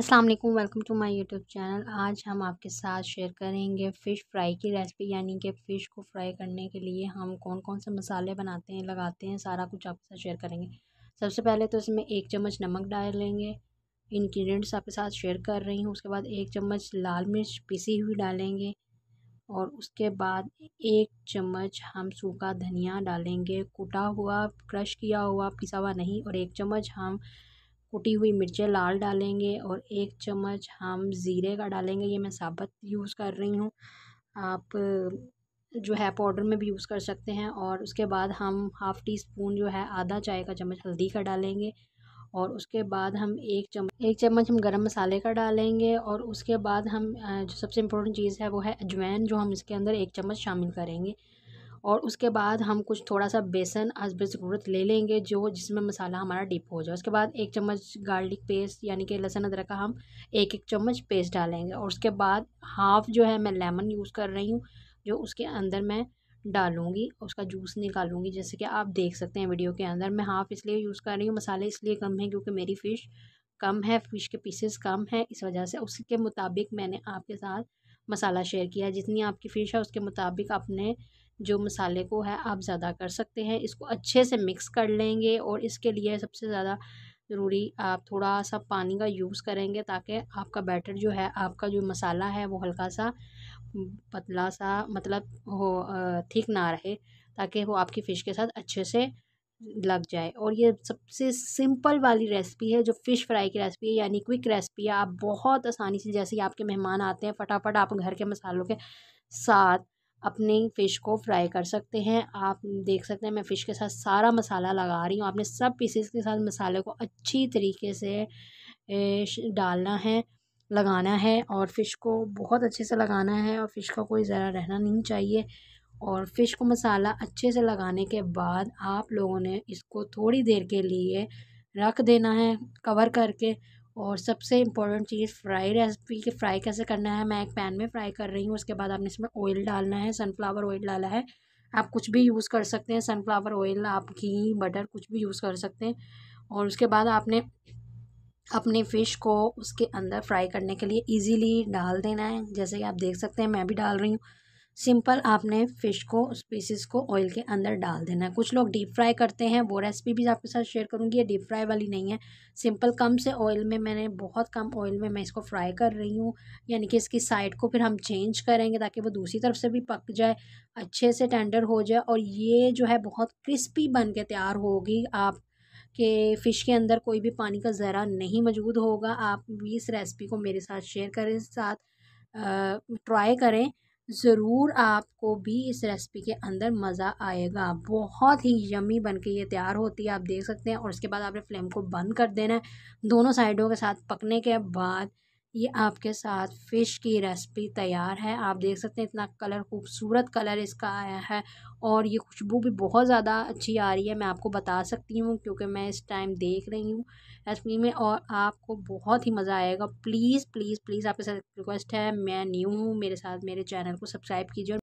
अस्सलाम वालेकुम welcome to my YouTube channel आज हम आपके साथ शेयर करेंगे फ़िश फ्राई की रेसिपी यानी कि फ़िश को फ्राई करने के लिए हम कौन कौन से मसाले बनाते हैं लगाते हैं सारा कुछ आपके साथ शेयर करेंगे सबसे पहले तो इसमें एक चम्मच नमक डाल लेंगे इन्ग्रीडियंट्स आपके साथ शेयर कर रही हूँ उसके बाद एक चम्मच लाल मिर्च पिसी हुई डालेंगे और उसके बाद एक चम्मच हम सूखा धनिया डालेंगे कूटा हुआ क्रश किया हुआ पिसा हुआ नहीं और एक चम्मच हम कुटी हुई मिर्चें लाल डालेंगे और एक चम्मच हम ज़ीरे का डालेंगे ये मैं साबत यूज़ कर रही हूँ आप जो है पाउडर में भी यूज़ कर सकते हैं और उसके बाद हम हाफ़ टी स्पून जो है आधा चाय का चम्मच हल्दी का डालेंगे और उसके बाद हम एक चम्मच एक चम्मच हम गरम मसाले का डालेंगे और उसके बाद हम जो सबसे इम्पोर्टेंट चीज़ है वो है अजवैन जो हम इसके अंदर एक चम्मच शामिल करेंगे और उसके बाद हम कुछ थोड़ा सा बेसन हसब ज़रूरत ले लेंगे जो जिसमें मसाला हमारा डिप हो जाए उसके बाद एक चम्मच गार्लिक पेस्ट यानी कि लहसुन अदरक का हम एक एक चम्मच पेस्ट डालेंगे और उसके बाद हाफ़ जो है मैं लेमन यूज़ कर रही हूँ जो उसके अंदर मैं डालूँगी उसका जूस निकालूंगी जैसे कि आप देख सकते हैं वीडियो के अंदर मैं हाफ़ इसलिए यूज़ कर रही हूँ मसाले इसलिए कम हैं क्योंकि मेरी फ़िश कम है फ़िश के पीसेस कम है इस वजह से उसके मुताबिक मैंने आपके साथ मसाला शेयर किया है जितनी आपकी फ़िश है उसके मुताबिक आपने जो मसाले को है आप ज़्यादा कर सकते हैं इसको अच्छे से मिक्स कर लेंगे और इसके लिए सबसे ज़्यादा ज़रूरी आप थोड़ा सा पानी का यूज़ करेंगे ताकि आपका बैटर जो है आपका जो मसाला है वो हल्का सा पतला सा मतलब हो ठीक ना रहे ताकि वो आपकी फ़िश के साथ अच्छे से लग जाए और ये सबसे सिंपल वाली रेसिपी है जो फ़िश फ्राई की रेसिपी है यानी क्विक रेसिपी है आप बहुत आसानी से जैसे ही आपके मेहमान आते हैं फटाफट आप घर के मसालों के साथ अपने फ़िश को फ्राई कर सकते हैं आप देख सकते हैं मैं फ़िश के साथ सारा मसाला लगा रही हूँ आपने सब पीसेस के साथ मसाले को अच्छी तरीके से डालना है लगाना है और फ़िश को बहुत अच्छे से लगाना है और फ़िश का कोई ज़रा रहना नहीं चाहिए और फ़िश को मसाला अच्छे से लगाने के बाद आप लोगों ने इसको थोड़ी देर के लिए रख देना है कवर करके और सबसे इम्पोर्टेंट चीज़ फ्राई रेसिपी के फ्राई कैसे करना है मैं एक पैन में फ्राई कर रही हूँ उसके बाद आपने इसमें ऑयल डालना है सनफ्लावर ऑयल डाला है आप कुछ भी यूज़ कर सकते हैं सनफ्लावर ऑयल आप घी बटर कुछ भी यूज़ कर सकते हैं और उसके बाद आपने अपने फ़िश को उसके अंदर फ्राई करने के लिए ईज़िली डाल देना है जैसे कि आप देख सकते हैं मैं भी डाल रही हूँ सिंपल आपने फ़िश को पीसेस को ऑयल के अंदर डाल देना है कुछ लोग डीप फ्राई करते हैं वो रेसिपी भी आपके साथ शेयर करूँगी ये डीप फ्राई वाली नहीं है सिंपल कम से ऑयल में मैंने बहुत कम ऑयल में मैं इसको फ्राई कर रही हूँ यानी कि इसकी साइड को फिर हम चेंज करेंगे ताकि वो दूसरी तरफ से भी पक जाए अच्छे से टेंडर हो जाए और ये जो है बहुत क्रिस्पी बन के तैयार होगी आप के फ़िश के अंदर कोई भी पानी का ज़रा नहीं मौजूद होगा आप भी इस रेसिपी को मेरे साथ शेयर करें साथ ट्राई करें ज़रूर आपको भी इस रेसिपी के अंदर मज़ा आएगा बहुत ही यमी बन के ये तैयार होती है आप देख सकते हैं और उसके बाद आपने फ्लेम को बंद कर देना है दोनों साइडों के साथ पकने के बाद ये आपके साथ फ़िश की रेसिपी तैयार है आप देख सकते हैं इतना कलर खूबसूरत कलर इसका आया है और ये खुशबू भी बहुत ज़्यादा अच्छी आ रही है मैं आपको बता सकती हूँ क्योंकि मैं इस टाइम देख रही हूँ रेसिपी में और आपको बहुत ही मज़ा आएगा प्लीज़ प्लीज़ प्लीज़ आपके साथ रिक्वेस्ट है मैं न्यू हूँ मेरे साथ मेरे चैनल को सब्सक्राइब कीजिए